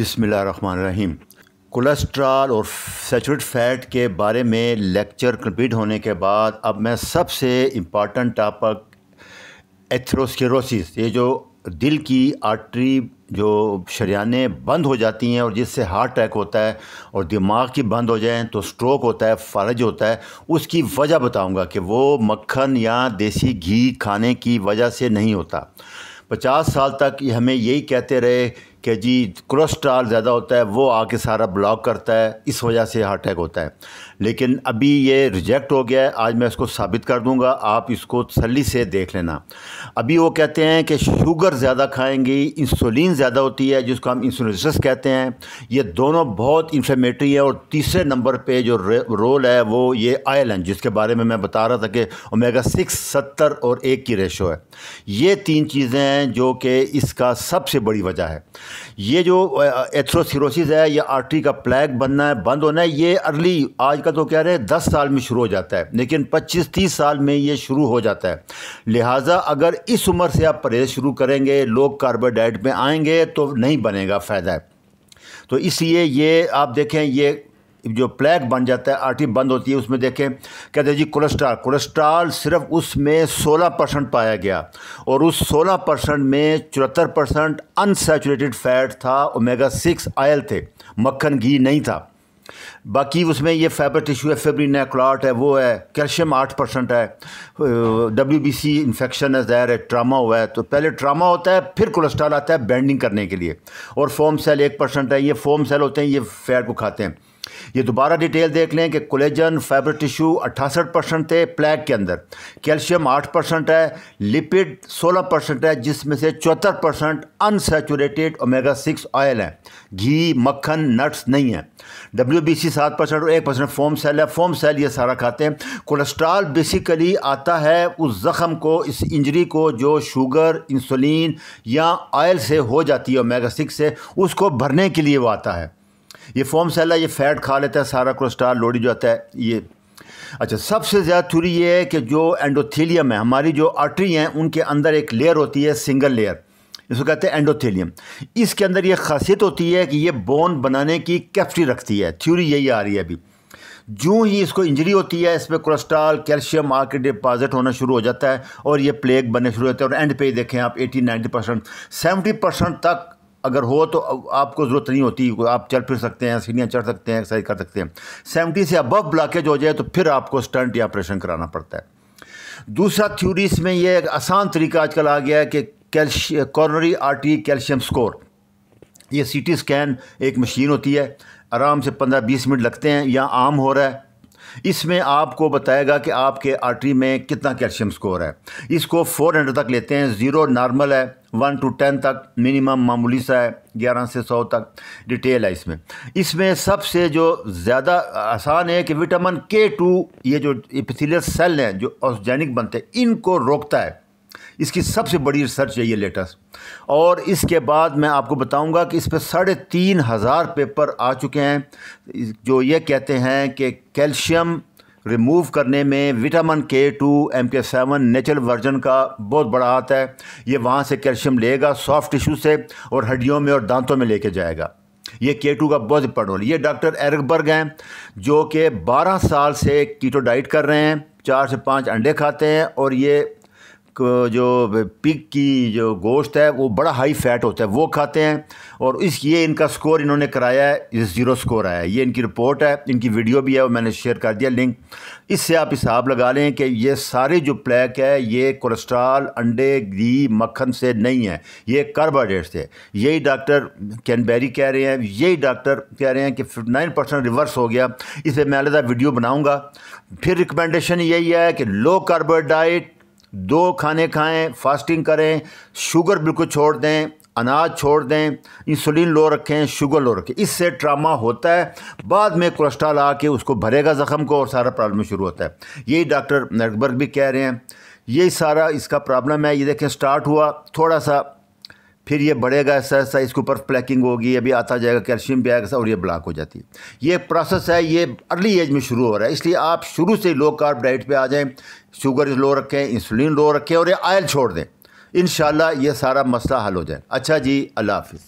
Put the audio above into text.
बिसमीम कोलेस्ट्रॉल और saturate fat के बारे में लेक्चर कंप्लीट होने के बाद अब मैं सबसे इम्पॉर्टेंट टॉपिक एथ्रोस्क्लेरोसिस ये जो दिल की आर्टरी जो शरियाने बंद हो जाती हैं और जिससे हार्ट अटैक होता है और दिमाग की बंद हो जाए तो स्ट्रोक होता है फर्ज होता है उसकी वजह बताऊंगा कि वो मक्खन या देसी घी खाने की वजह से नहीं होता पचास साल तक हमें यही कहते रहे कि जी कोलेस्ट्रॉल ज़्यादा होता है वो आके सारा ब्लॉक करता है इस वजह से हार्ट अटैक होता है लेकिन अभी ये रिजेक्ट हो गया है आज मैं इसको साबित कर दूंगा आप इसको तसली से देख लेना अभी वो कहते हैं कि शुगर ज़्यादा खाएंगी इंसुलिन ज़्यादा होती है जिसको हम इंसुलिस कहते हैं ये दोनों बहुत इन्फ्लेमेटरी है और तीसरे नंबर पर जो रोल है वो ये आयलन जिसके बारे में मैं बता रहा था कि ओमेगा सिक्स सत्तर और एक की रेशो है ये तीन चीज़ें हैं जो कि इसका सबसे बड़ी वजह है ये जो एथ्रोसिरोसिस है या आर्टरी का प्लैग बनना है बंद होना है ये अर्ली आज का तो कह रहे हैं दस साल में शुरू हो जाता है लेकिन पच्चीस तीस साल में ये शुरू हो जाता है लिहाजा अगर इस उम्र से आप परहेज शुरू करेंगे लोग कार्बन डाइट में आएंगे तो नहीं बनेगा फ़ायदा तो इसलिए ये आप देखें ये जो प्लेग बन जाता है आर्टी बंद होती है उसमें देखें कहते हैं जी कोलेस्ट्रॉल कोलेस्ट्रॉल सिर्फ उसमें 16 परसेंट पाया गया और उस 16 परसेंट में चौहत्तर परसेंट अनसेचुरेटेड फैट था ओमेगा सिक्स आयल थे मक्खन घी नहीं था बाकी उसमें ये फैबर टिश्यू है फेब्रिन है क्लाट है वो है कैल्शियम आठ परसेंट है डब्ल्यू बी सी इन्फेक्शन है ज़ाहिर है ट्रामा हुआ है तो पहले ट्रामा होता है फिर कोलेस्ट्रॉल आता है बैंडिंग करने के लिए और फोम सेल एक परसेंट है ये फोम सेल होते हैं ये फैट को खाते हैं ये दोबारा डिटेल देख लें कि कोलेजन फाइबर टिश्यू अट्ठासठ परसेंट थे प्लेट के अंदर कैल्शियम आठ परसेंट है लिपिड सोलह परसेंट है जिसमें से चौहत्तर percent unsaturated omega six oil है घी मक्खन नट्स नहीं है डब्ल्यू बी सी सात परसेंट और एक परसेंट फोम सेल है फोम सेल ये सारा खाते हैं कोलेस्ट्रॉल बेसिकली आता है उस जख्म को इस इंजरी को जो शुगर इंसुलिन या ऑयल से हो जाती है ओमेगा सिक्स से उसको भरने के लिए वो आता है ये फॉर्म सेल है ये फैट खा लेता है सारा कोलेस्ट्रॉल लोडी जो आता है ये अच्छा सबसे ज़्यादा थ्यूरी ये है कि जो एंडोथेलियम है हमारी जो आर्टरी हैं उनके अंदर एक लेयर होती है सिंगल लेयर इसको कहते हैं एंडोथेलियम इसके अंदर ये खासियत होती है कि ये बोन बनाने की कैफ्टी रखती है थ्यूरी यही आ रही है अभी जो ही इसको इंजरी होती है इसमें कोलेस्ट्रॉल कैल्शियम आके डिपॉजिट होना शुरू हो जाता है और ये प्लेग बनने शुरू होते हैं और एंड पे देखें आप 80 90 परसेंट सेवेंटी परसेंट तक अगर हो तो आपको ज़रूरत नहीं होती आप चल फिर सकते हैं सीढ़ियाँ चढ़ सकते हैं एक्सरसाइज कर सकते हैं सेवेंटी से अबव ब्लॉकेज हो जाए तो फिर आपको स्टंट या ऑपरेशन कराना पड़ता है दूसरा थ्योरी इसमें यह एक आसान तरीका आजकल आ गया है कि calcium coronary artery calcium score ये सीटी स्कैन एक मशीन होती है आराम से पंद्रह बीस मिनट लगते हैं या आम हो रहा है इसमें आपको बताएगा कि आपके आर्टरी में कितना कैल्शियम स्कोर है इसको 400 तक लेते हैं ज़ीरो नॉर्मल है वन टू टेन तक मिनिमम मामूली सा है ग्यारह से सौ तक डिटेल है इसमें इसमें सबसे जो ज़्यादा आसान है कि विटामिन के टू ये जो एपिथेलियल सेल हैं जो ऑर्गेनिक बनते हैं इनको रोकता है इसकी सबसे बड़ी रिसर्च है ये लेटेस्ट और इसके बाद मैं आपको बताऊंगा कि इस पर साढ़े तीन हज़ार पेपर आ चुके हैं जो ये कहते हैं कि कैल्शियम रिमूव करने में vitamin K two M K seven natural version का बहुत बड़ा हाथ है ये वहाँ से कैल्शियम लेगा सॉफ्ट टिश्यू से और हड्डियों में और दांतों में लेके जाएगा ये के टू का बहुत इंपॉर्टेंट रोल ये डॉक्टर एरगबर्ग हैं जो कि 12 साल से कीटो डाइट कर रहे हैं चार से पाँच अंडे खाते हैं और ये जो पिग की जो गोश्त है वो बड़ा हाई फैट होता है वो खाते हैं और इस ये इनका स्कोर इन्होंने कराया है ज़ीरो स्कोर आया है ये इनकी रिपोर्ट है इनकी वीडियो भी है वो मैंने शेयर कर दिया लिंक इससे आप हिसाब लगा लें कि ये सारे जो प्लैक है ये कोलेस्ट्रॉल अंडे घी मक्खन से नहीं है ये कार्बोहाइड्रेट से यही डॉक्टर कैनबेरी कह रहे हैं यही डॉक्टर कह रहे हैं कि नाइन परसेंट रिवर्स हो गया इसे मैं अलहदा वीडियो बनाऊँगा फिर रिकमेंडेशन यही है कि लो कार्बोड डाइट दो खाने खाएं फास्टिंग करें शुगर बिल्कुल छोड़ दें अनाज छोड़ दें इंसुलिन लो रखें शुगर लो रखें इससे ट्रामा होता है बाद में कोलेस्ट्रॉल आके उसको भरेगा ज़ख़म को और सारा प्रॉब्लम शुरू होता है यही डॉक्टर नटबर्ग भी कह रहे हैं यही सारा इसका प्रॉब्लम है ये देखें स्टार्ट हुआ थोड़ा सा फिर ये बढ़ेगा ऐसा ऐसा इसके ऊपर प्लैकिंग होगी अभी आता जाएगा कैल्शियम भी आएगा और ये ब्लॉक हो जाती है ये प्रोसेस है ये अर्ली एज में शुरू हो रहा है इसलिए आप शुरू से लो कार्ब डाइट पे आ जाएं शुगर लो रखें इंसुलिन लो रखें और ये आयल छोड़ दें इन ये सारा मसला हल हो जाए अच्छा जी अल्लाह हाफिज़